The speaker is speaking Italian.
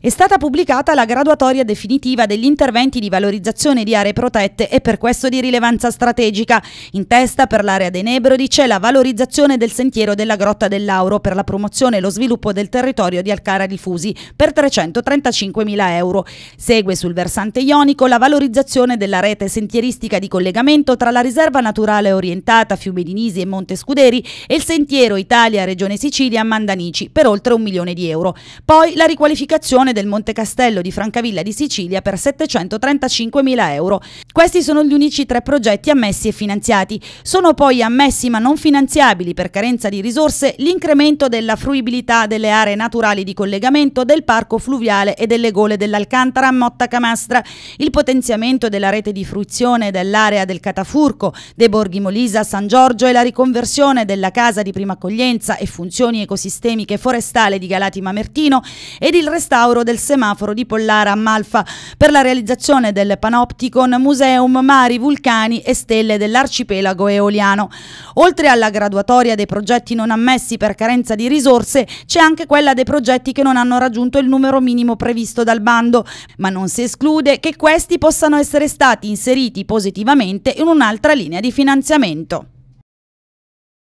È stata pubblicata la graduatoria definitiva degli interventi di valorizzazione di aree protette e per questo di rilevanza strategica. In testa per l'area dei Nebrodi c'è la valorizzazione del sentiero della Grotta dell'Auro per la promozione e lo sviluppo del territorio di Alcara di Fusi per 335.000 euro. Segue sul versante ionico la valorizzazione della rete sentieristica di collegamento tra la riserva naturale orientata Fiume di Nisi e Monte Scuderi e il sentiero Italia-Regione Sicilia-Mandanici per oltre un milione di euro. Poi la riqualificazione Comune del Monte Castello di Francavilla di Sicilia per 735.000 euro. Questi sono gli unici tre progetti ammessi e finanziati. Sono poi ammessi ma non finanziabili per carenza di risorse l'incremento della fruibilità delle aree naturali di collegamento del parco fluviale e delle gole dell'Alcantara a Motta Camastra, il potenziamento della rete di fruizione dell'area del Catafurco, dei Borghi Molisa, a San Giorgio e la riconversione della casa di prima accoglienza e funzioni ecosistemiche forestale di Galati Mamertino ed il restauro lavoro del semaforo di Pollara a Malfa per la realizzazione del Panopticon Museum Mari, Vulcani e Stelle dell'arcipelago eoliano. Oltre alla graduatoria dei progetti non ammessi per carenza di risorse, c'è anche quella dei progetti che non hanno raggiunto il numero minimo previsto dal bando, ma non si esclude che questi possano essere stati inseriti positivamente in un'altra linea di finanziamento.